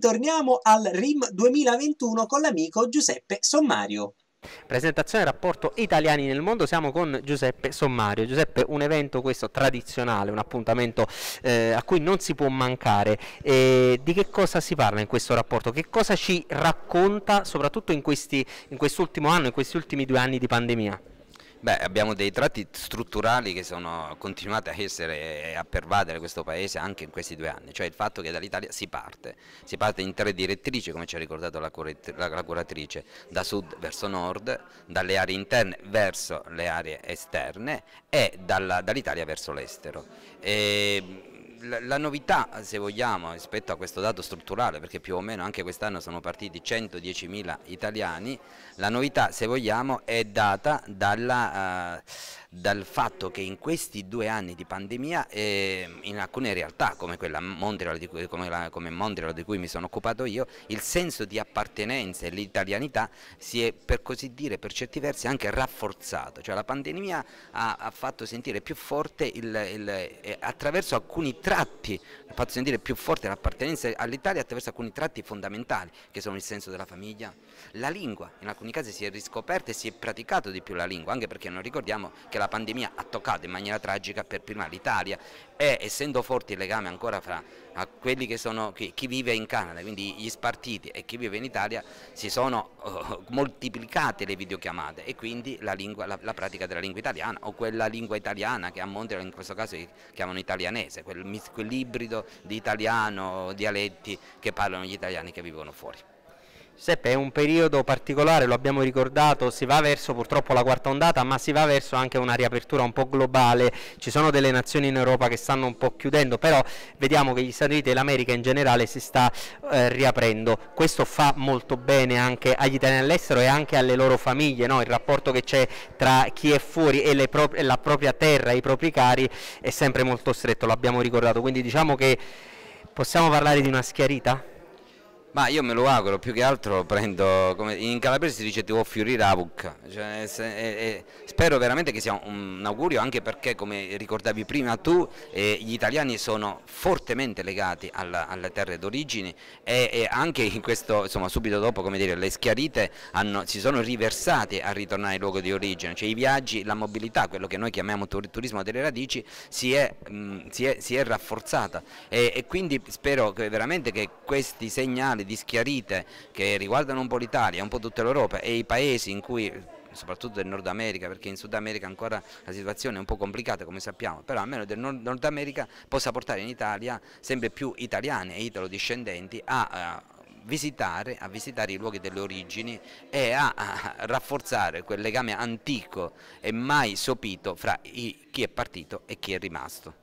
torniamo al RIM 2021 con l'amico Giuseppe Sommario. Presentazione rapporto italiani nel mondo, siamo con Giuseppe Sommario. Giuseppe, un evento questo tradizionale, un appuntamento eh, a cui non si può mancare. E di che cosa si parla in questo rapporto? Che cosa ci racconta soprattutto in, questi, in quest'ultimo anno, in questi ultimi due anni di pandemia? Beh, abbiamo dei tratti strutturali che sono continuati a essere e a pervadere questo Paese anche in questi due anni, cioè il fatto che dall'Italia si parte, si parte in tre direttrici, come ci ha ricordato la, curatrice, da sud verso nord, dalle aree interne verso le aree esterne e dall'Italia verso l'estero. Ehm, la novità, se vogliamo, rispetto a questo dato strutturale, perché più o meno anche quest'anno sono partiti 110.000 italiani, la novità, se vogliamo, è data dalla, eh, dal fatto che in questi due anni di pandemia, eh, in alcune realtà, come quella Montreal di cui, come la, come Montreal di cui mi sono occupato io, il senso di appartenenza e l'italianità si è, per così dire, per certi versi anche rafforzato. Cioè la pandemia ha, ha fatto sentire più forte il, il, eh, attraverso alcuni tre tratti, per far sentire più forte l'appartenenza all'Italia attraverso alcuni tratti fondamentali che sono il senso della famiglia, la lingua, in alcuni casi si è riscoperta e si è praticato di più la lingua, anche perché non ricordiamo che la pandemia ha toccato in maniera tragica per prima l'Italia e essendo forti il legame ancora fra a quelli che sono chi, vive in Canada, quindi gli spartiti e chi vive in Italia, si sono eh, moltiplicate le videochiamate e quindi la, lingua, la, la, pratica della lingua italiana o quella lingua italiana che a monte in questo caso chiamano italianese, quell'ibrido quel di italiano, dialetti che parlano gli italiani che vivono fuori. Seppe, è un periodo particolare, lo abbiamo ricordato, si va verso purtroppo la quarta ondata, ma si va verso anche una riapertura un po' globale, ci sono delle nazioni in Europa che stanno un po' chiudendo, però vediamo che gli Stati Uniti e l'America in generale si sta eh, riaprendo, questo fa molto bene anche agli italiani all'estero e anche alle loro famiglie, no? il rapporto che c'è tra chi è fuori e, pro e la propria terra, i propri cari è sempre molto stretto, l'abbiamo ricordato, quindi diciamo che possiamo parlare di una schiarita? Ma io me lo auguro, più che altro lo prendo, come in calabrese si dice ti vuol fiorire la bocca, cioè, se, e, e, spero veramente che sia un, un, augurio anche perché come ricordavi prima tu eh, gli italiani sono fortemente legati alla, alle terre d'origine e, e, anche in questo, insomma subito dopo come dire, le schiarite hanno, si sono riversate a ritornare ai luoghi di origine, cioè i viaggi, la mobilità, quello che noi chiamiamo tur turismo delle radici si è, mh, mm, si è, si è rafforzata e, e quindi spero che veramente che questi segnali di dischiarite che riguardano un po' l'Italia, un po' tutta l'Europa e i paesi in cui soprattutto del Nord America, perché in Sud America ancora la situazione è un po' complicata come sappiamo, però almeno del Nord America possa portare in Italia sempre più italiani e italodiscendenti a visitare, a visitare i luoghi delle origini e a, a rafforzare quel legame antico e mai sopito fra i, chi è partito e chi è rimasto.